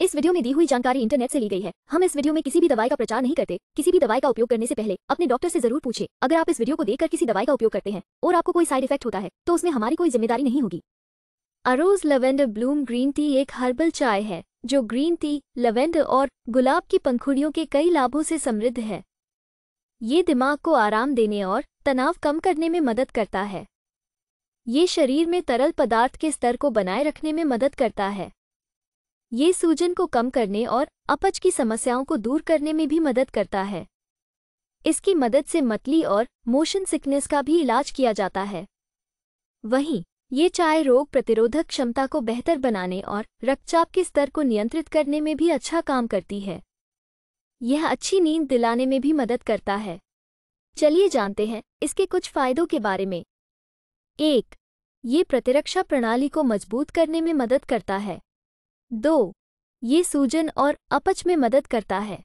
इस वीडियो में दी हुई जानकारी इंटरनेट से ली गई है हम इस वीडियो में किसी भी दवाई का प्रचार नहीं करते किसी भी दवाई का उपयोग करने से पहले अपने डॉक्टर से जरूर पूछे अगर आप इस वीडियो को देखकर किसी दवाई का उपयोग करते हैं और आपको कोई साइड इफेक्ट होता है तो उसमें हमारी कोई जिम्मेदारी नहीं होगी अरोज लवेंडर ब्लूम ग्रीन टी एक हर्बल चाय है जो ग्रीन टी लवेंडर और गुलाब की पंखुड़ियों के कई लाभों से समृद्ध है ये दिमाग को आराम देने और तनाव कम करने में मदद करता है ये शरीर में तरल पदार्थ के स्तर को बनाए रखने में मदद करता है ये सूजन को कम करने और अपच की समस्याओं को दूर करने में भी मदद करता है इसकी मदद से मतली और मोशन सिकनेस का भी इलाज किया जाता है वहीं ये चाय रोग प्रतिरोधक क्षमता को बेहतर बनाने और रक्तचाप के स्तर को नियंत्रित करने में भी अच्छा काम करती है यह अच्छी नींद दिलाने में भी मदद करता है चलिए जानते हैं इसके कुछ फायदों के बारे में एक ये प्रतिरक्षा प्रणाली को मजबूत करने में मदद करता है दो ये सूजन और अपच में मदद करता है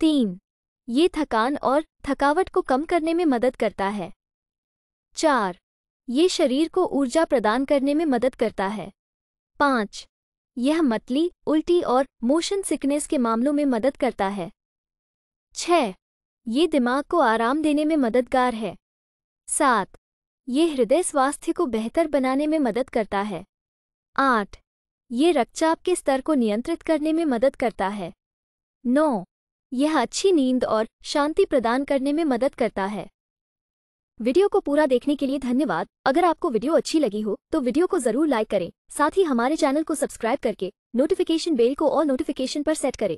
तीन ये थकान और थकावट को कम करने में मदद करता है चार ये शरीर को ऊर्जा प्रदान करने में मदद करता है पाँच यह मतली उल्टी और मोशन सिकनेस के मामलों में मदद करता है छः ये दिमाग को आराम देने में मददगार है सात ये हृदय स्वास्थ्य को बेहतर बनाने में मदद करता है आठ ये रक्तचाप के स्तर को नियंत्रित करने में मदद करता है नौ यह अच्छी नींद और शांति प्रदान करने में मदद करता है वीडियो को पूरा देखने के लिए धन्यवाद अगर आपको वीडियो अच्छी लगी हो तो वीडियो को जरूर लाइक करें साथ ही हमारे चैनल को सब्सक्राइब करके नोटिफिकेशन बेल को ऑल नोटिफिकेशन पर सेट करें